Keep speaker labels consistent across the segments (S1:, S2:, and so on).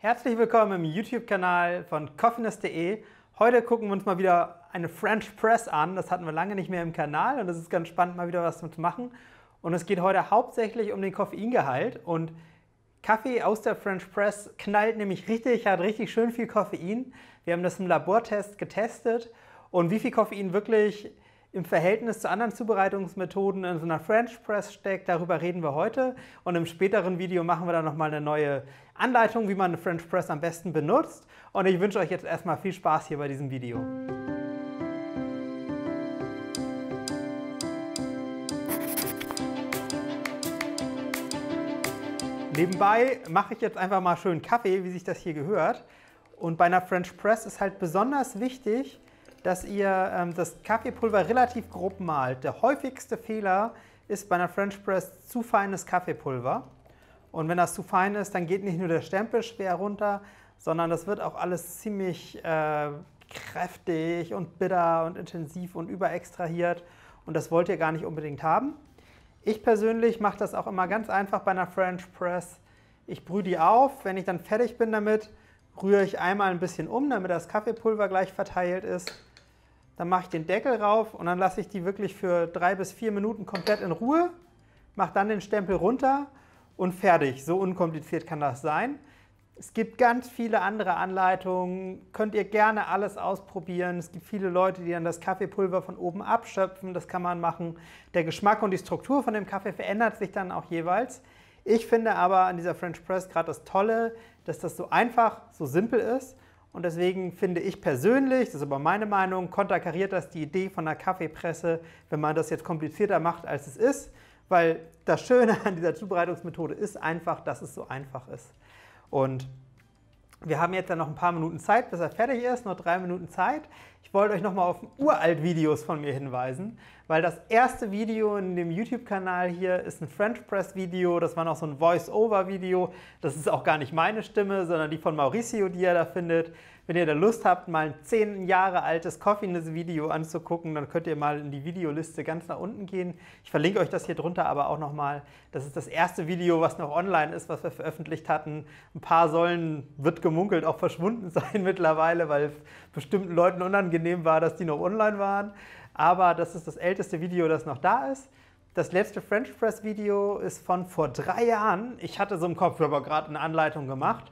S1: Herzlich willkommen im YouTube-Kanal von coffiness.de. Heute gucken wir uns mal wieder eine French Press an. Das hatten wir lange nicht mehr im Kanal und es ist ganz spannend, mal wieder was damit zu machen. Und es geht heute hauptsächlich um den Koffeingehalt und Kaffee aus der French Press knallt nämlich richtig, hat richtig schön viel Koffein. Wir haben das im Labortest getestet und wie viel Koffein wirklich im Verhältnis zu anderen Zubereitungsmethoden in so einer French Press steckt. Darüber reden wir heute und im späteren Video machen wir dann nochmal eine neue Anleitung, wie man eine French Press am besten benutzt. Und ich wünsche euch jetzt erstmal viel Spaß hier bei diesem Video. Nebenbei mache ich jetzt einfach mal schön Kaffee, wie sich das hier gehört. Und bei einer French Press ist halt besonders wichtig, dass ihr ähm, das Kaffeepulver relativ grob malt. Der häufigste Fehler ist bei einer French Press zu feines Kaffeepulver. Und wenn das zu fein ist, dann geht nicht nur der Stempel schwer runter, sondern das wird auch alles ziemlich äh, kräftig und bitter und intensiv und überextrahiert. Und das wollt ihr gar nicht unbedingt haben. Ich persönlich mache das auch immer ganz einfach bei einer French Press. Ich brühe die auf. Wenn ich dann fertig bin damit, rühre ich einmal ein bisschen um, damit das Kaffeepulver gleich verteilt ist. Dann mache ich den Deckel rauf und dann lasse ich die wirklich für drei bis vier Minuten komplett in Ruhe, mache dann den Stempel runter und fertig. So unkompliziert kann das sein. Es gibt ganz viele andere Anleitungen, könnt ihr gerne alles ausprobieren. Es gibt viele Leute, die dann das Kaffeepulver von oben abschöpfen, das kann man machen. Der Geschmack und die Struktur von dem Kaffee verändert sich dann auch jeweils. Ich finde aber an dieser French Press gerade das Tolle, dass das so einfach, so simpel ist und deswegen finde ich persönlich, das ist aber meine Meinung, konterkariert das die Idee von einer Kaffeepresse, wenn man das jetzt komplizierter macht, als es ist. Weil das Schöne an dieser Zubereitungsmethode ist einfach, dass es so einfach ist. Und wir haben jetzt dann noch ein paar Minuten Zeit, bis er fertig ist, noch drei Minuten Zeit. Ich wollte euch nochmal auf Uralt-Videos von mir hinweisen weil das erste Video in dem YouTube-Kanal hier ist ein French Press-Video, das war noch so ein Voice-Over-Video. Das ist auch gar nicht meine Stimme, sondern die von Mauricio, die ihr da findet. Wenn ihr da Lust habt, mal ein 10 Jahre altes Coffiness-Video anzugucken, dann könnt ihr mal in die Videoliste ganz nach unten gehen. Ich verlinke euch das hier drunter aber auch nochmal. Das ist das erste Video, was noch online ist, was wir veröffentlicht hatten. Ein paar sollen, wird gemunkelt, auch verschwunden sein mittlerweile, weil es bestimmten Leuten unangenehm war, dass die noch online waren aber das ist das älteste Video, das noch da ist. Das letzte French Press Video ist von vor drei Jahren. Ich hatte so im Kopf, aber gerade eine Anleitung gemacht.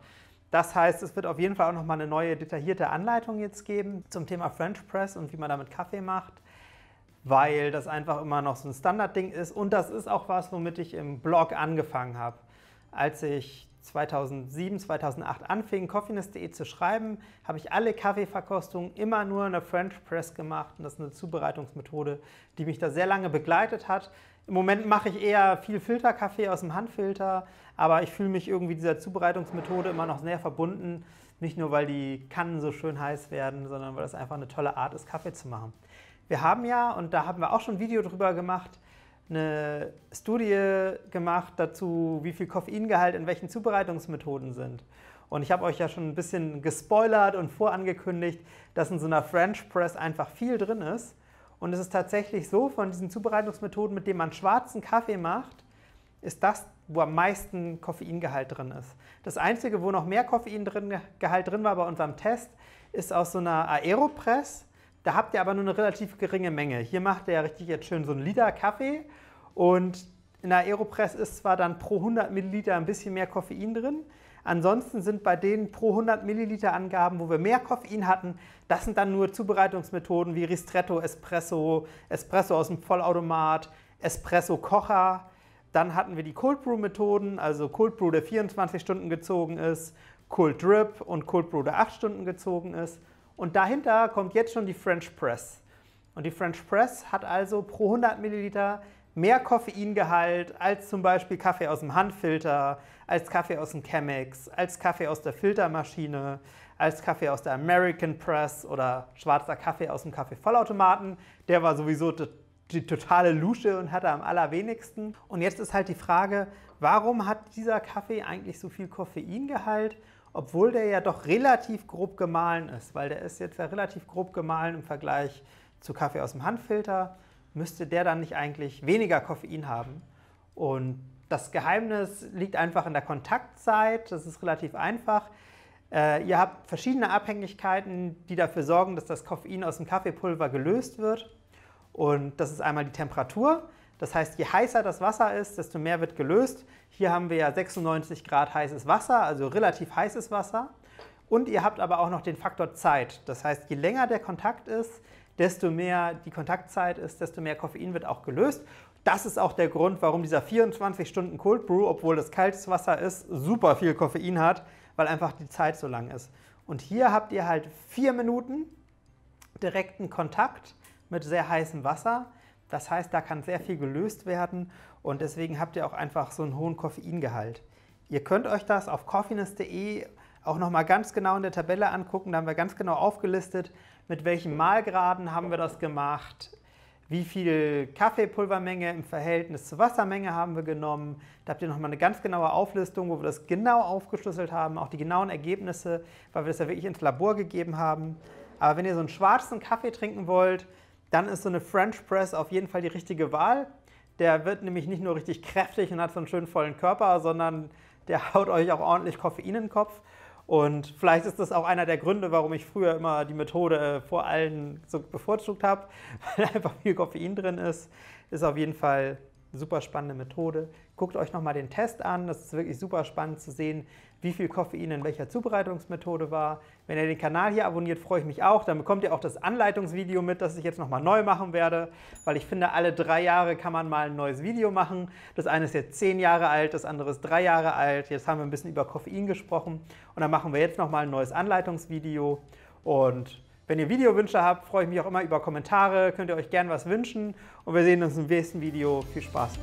S1: Das heißt, es wird auf jeden Fall auch nochmal eine neue detaillierte Anleitung jetzt geben zum Thema French Press und wie man damit Kaffee macht, weil das einfach immer noch so ein Standardding ist. Und das ist auch was, womit ich im Blog angefangen habe. Als ich 2007, 2008 anfing, coffiness.de zu schreiben, habe ich alle Kaffeeverkostungen immer nur in der French Press gemacht. Und das ist eine Zubereitungsmethode, die mich da sehr lange begleitet hat. Im Moment mache ich eher viel Filterkaffee aus dem Handfilter, aber ich fühle mich irgendwie dieser Zubereitungsmethode immer noch sehr verbunden. Nicht nur, weil die Kannen so schön heiß werden, sondern weil das einfach eine tolle Art ist, Kaffee zu machen. Wir haben ja, und da haben wir auch schon ein Video drüber gemacht, eine Studie gemacht dazu, wie viel Koffeingehalt in welchen Zubereitungsmethoden sind. Und ich habe euch ja schon ein bisschen gespoilert und vorangekündigt, dass in so einer French Press einfach viel drin ist. Und es ist tatsächlich so, von diesen Zubereitungsmethoden, mit denen man schwarzen Kaffee macht, ist das, wo am meisten Koffeingehalt drin ist. Das Einzige, wo noch mehr Koffeingehalt drin war bei unserem Test, ist aus so einer Aeropress. Da habt ihr aber nur eine relativ geringe Menge. Hier macht ihr ja richtig jetzt schön so einen Liter Kaffee und in der Aeropress ist zwar dann pro 100 Milliliter ein bisschen mehr Koffein drin, Ansonsten sind bei den pro 100 Milliliter Angaben, wo wir mehr Koffein hatten, das sind dann nur Zubereitungsmethoden wie Ristretto, Espresso, Espresso aus dem Vollautomat, Espresso-Kocher. Dann hatten wir die Cold Brew Methoden, also Cold Brew, der 24 Stunden gezogen ist, Cold Drip und Cold Brew, der 8 Stunden gezogen ist. Und dahinter kommt jetzt schon die French Press. Und die French Press hat also pro 100 Milliliter mehr Koffeingehalt als zum Beispiel Kaffee aus dem Handfilter, als Kaffee aus dem Chemex, als Kaffee aus der Filtermaschine, als Kaffee aus der American Press oder schwarzer Kaffee aus dem Kaffeevollautomaten. Der war sowieso die totale Lusche und hatte am allerwenigsten. Und jetzt ist halt die Frage, warum hat dieser Kaffee eigentlich so viel Koffeingehalt obwohl der ja doch relativ grob gemahlen ist, weil der ist jetzt ja relativ grob gemahlen im Vergleich zu Kaffee aus dem Handfilter, müsste der dann nicht eigentlich weniger Koffein haben. Und das Geheimnis liegt einfach in der Kontaktzeit, das ist relativ einfach. Äh, ihr habt verschiedene Abhängigkeiten, die dafür sorgen, dass das Koffein aus dem Kaffeepulver gelöst wird. Und das ist einmal die Temperatur. Das heißt, je heißer das Wasser ist, desto mehr wird gelöst. Hier haben wir ja 96 Grad heißes Wasser, also relativ heißes Wasser. Und ihr habt aber auch noch den Faktor Zeit. Das heißt, je länger der Kontakt ist, desto mehr die Kontaktzeit ist, desto mehr Koffein wird auch gelöst. Das ist auch der Grund, warum dieser 24 Stunden Cold Brew, obwohl das kaltes Wasser ist, super viel Koffein hat, weil einfach die Zeit so lang ist. Und hier habt ihr halt vier Minuten direkten Kontakt mit sehr heißem Wasser. Das heißt, da kann sehr viel gelöst werden und deswegen habt ihr auch einfach so einen hohen Koffeingehalt. Ihr könnt euch das auf coffeeness.de auch nochmal ganz genau in der Tabelle angucken. Da haben wir ganz genau aufgelistet, mit welchen Mahlgraden haben wir das gemacht, wie viel Kaffeepulvermenge im Verhältnis zur Wassermenge haben wir genommen. Da habt ihr nochmal eine ganz genaue Auflistung, wo wir das genau aufgeschlüsselt haben, auch die genauen Ergebnisse, weil wir das ja wirklich ins Labor gegeben haben. Aber wenn ihr so einen schwarzen Kaffee trinken wollt, dann ist so eine French Press auf jeden Fall die richtige Wahl. Der wird nämlich nicht nur richtig kräftig und hat so einen schönen vollen Körper, sondern der haut euch auch ordentlich Koffein in den Kopf. Und vielleicht ist das auch einer der Gründe, warum ich früher immer die Methode äh, vor allen so bevorzugt habe, weil einfach viel Koffein drin ist. Ist auf jeden Fall eine super spannende Methode. Guckt euch nochmal den Test an. Das ist wirklich super spannend zu sehen, wie viel Koffein in welcher Zubereitungsmethode war. Wenn ihr den Kanal hier abonniert, freue ich mich auch. Dann bekommt ihr auch das Anleitungsvideo mit, das ich jetzt nochmal neu machen werde, weil ich finde, alle drei Jahre kann man mal ein neues Video machen. Das eine ist jetzt zehn Jahre alt, das andere ist drei Jahre alt. Jetzt haben wir ein bisschen über Koffein gesprochen und dann machen wir jetzt nochmal ein neues Anleitungsvideo. Und wenn ihr Videowünsche habt, freue ich mich auch immer über Kommentare, könnt ihr euch gerne was wünschen und wir sehen uns im nächsten Video. Viel Spaß!